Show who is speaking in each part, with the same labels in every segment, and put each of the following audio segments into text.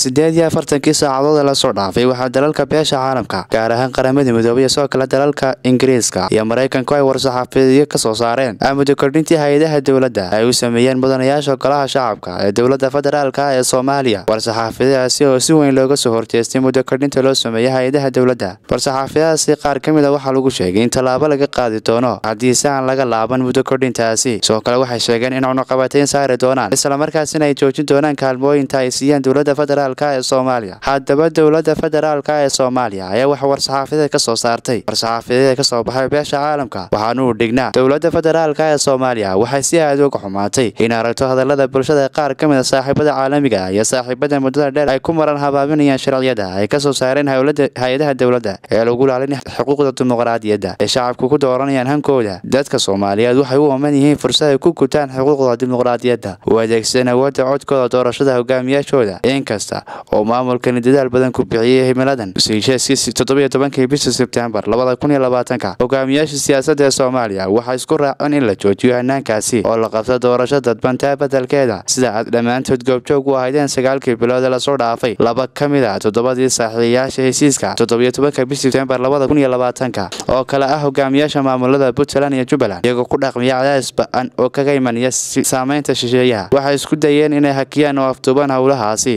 Speaker 1: sideed iyo afartankii saacadood ee lasoo dhaafay waxaa dalalka beesha caalamka gaar ahaan qaramada midoobay sidoo kale dalalka ingiriiska iyo maraykanku ay war-saxaafiyo ka soo saareen amuddo kordhintii hay-adaha dowladda ay u sameeyeen mudanayaasha golaha shacabka ee dowladda federaalka ah ee soomaaliya war-saxaafiyadaasi oo si weyn looga soo horjeestay muddo kordhinta loo sameeyay hay-adaha dowladda war-saxaafiyadaasi qaar ka mid a ah waxaa lagu sheegay in tallaabo laga qaadi doono haddii si aan laga laaban muddo kordhintaasi sidoo kale waxay sheegeen in cunuqabatayn saari doonaan isla markaasina ay joojin doonaan kaalmooyinta ay siiyaan dowladda federaal federaalk ee soomaaliya haddaba dowladda federaalka ee soomaaliya ayaa wax war-saxaafadeed ka soo saartay war-saxaafadeeda ka soo baxay beesha caalamka waxaanuu dhignaa dowladda federaalka ee soomaaliya waxay si aad uga xumaatay in aragto hadallada bulshada qaar ka mid a ah saaxiibada caalamiga ah iyo saaxiibada muddada dheer ay ku maran habaabinayaan sharciyada ay ka soo saareen hay-adaha dowladda ee lagu laalin xuquuqda dimuqraadiyadda ee shacabku ku dooranayaan hankooda dadka soomaaliyeed waxay u oman yihiin fursad ay ku gutaan xuquuqda dimuqraadiyadda u adeegsan awoodda codkooda doorashada hogaamiyaashooda inkasta oo maamulkani dadaal badan ku bixiyay himiladan siisheeskiisii bishii sebtembar hogaamiyaasha siyaasadda ee soomaaliya waxaa isku raaceen in la joojiyo hanaankaasi oo la qabto doorasho dadbantaa badelkeeda sida aad dhammaantood goobjoog u ahaydeen sagaalkii bilood ee lasoo dhaafay laba ka mid a ah toddobadii saaxiiyayaasha hesiiska bishii sebtembar oo kale ah hogaamiyaasha maamulada puntland iyo jubbaland iyagoo ku dhaqmiya cadaadis ba oo kaga imanaya saameynta shisheeyaha waxay isku dayeen inay hakiyaan oo afduubaan howlahaasi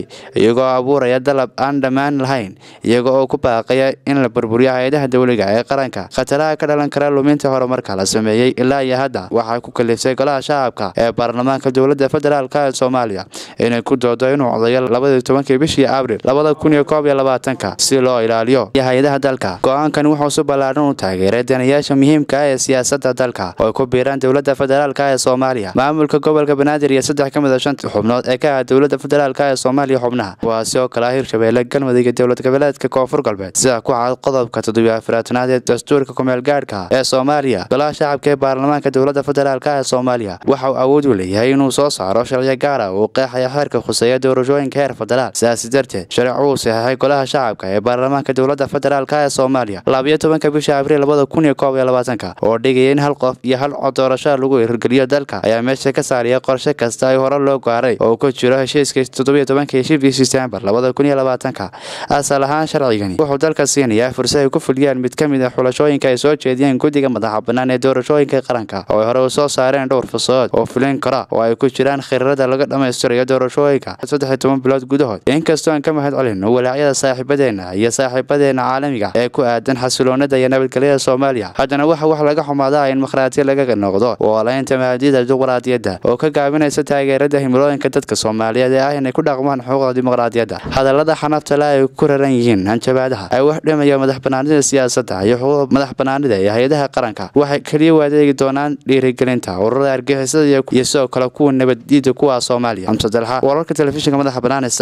Speaker 1: iyagoo abuuraya dalab aan dhammaan lahayn iyaga oo ku baaqaya in la burburiyo hay-adaha dowliga ee qaranka khataraha ka dhalan kara luminta horumarka la sameeyey ilaa iyo hadda waxaa ku kaliftay golaha shacabka ee baarlamaanka dowladda federaalk ee soomaaliya inay ku doodo inuu codayo labadii tobankii bishii abril labada kun iyo koob iyo labaatanka si loo ilaaliyo iyo hay-adaha dalka go-aankan wuxuu si ballaadhan u taageeray danayaasha muhiimka ah ee siyaasadda dalka oo ku biiraan dowladda federaalk ee soomaaliya maamulka gobolka banaadir iyo saddex ka mid a ah shanta xubnood ee ka ah dowladda federaalk ee soomaaliya xubnaha kuwaasi oo kale ah hirshabeelle galmudug dowlad goboleedka koonfur galbeed sida ku cad qodobka toddobiyo afaraatanaad ee dastuurka kumeel gaadhkaha ah ee soomaaliya golaha shacabka ee baarlamaanka dowladda federaalka ah ee soomaaliya waxa uu awood u leeyahay inuu soo saaro sharci gaara ah uu qeexaya xeerka khuseeya doorashooyinka heer federaal sidaasi darteed uu saxeexay golaha shacabka ee baarlamaanka dowladda federaalka ee soomaaliya labaiyo tobanka bisha abriil labada kun iyo koob iyo labaatanka oo dhigaya in hal qof iyo hal cod doorasho lagu hirgeliyo dalka ayaa meesha ka saaraya qorshe kasta ay hore loo gaaray oo ku jiro heshiiska toddobiyo tobanka heshiibkiisi diseembar labadakuniyolabaatanka asal ahaan sharcigani wuxuu dalka siinayaa fursaday ku fuliyaan mid ka mid a ah xulashooyinka ay soo jeediyeen guddiga madaxa bannaan ee doorashooyinka qaranka oo ay hore u soo saareen dhowr fasadood oo fulin kara oo ay ku jiraan khirarada laga dhammaystirayo doorashooyinka saddex toban bilood gudahood inkastoo aan ka mahad celino walaacyada saaxiibadeenna iyo saaxiibadeenna caalamiga ee ku aadan xasiloonada iyo nabadgelyada soomaaliya haddana waxa wax laga xumaadaa in markhaati laga noqdo walaynta mahaadida juquraadiyadda oo ka gaabinaysa taageerada himilooyinka dadka soomaaliyeed ee ah inay ku dhaqmaan xuquuqda dimuqraad dimuqraadiyadda hadallada xanabtale ay ku raran yihiin hanjabaadaha ay wax dhimaya madax banaanida siyaasadda iyo xuquuq madax banaanida iyo hay-adaha qaranka waxay keliya u adeegi doonaan dhiirigelinta ururada argagixisada iyo sidoo kale kuwa nabadiida kuwa soomaaliya amsadalxa wararka telefishinka madaxa banaane sar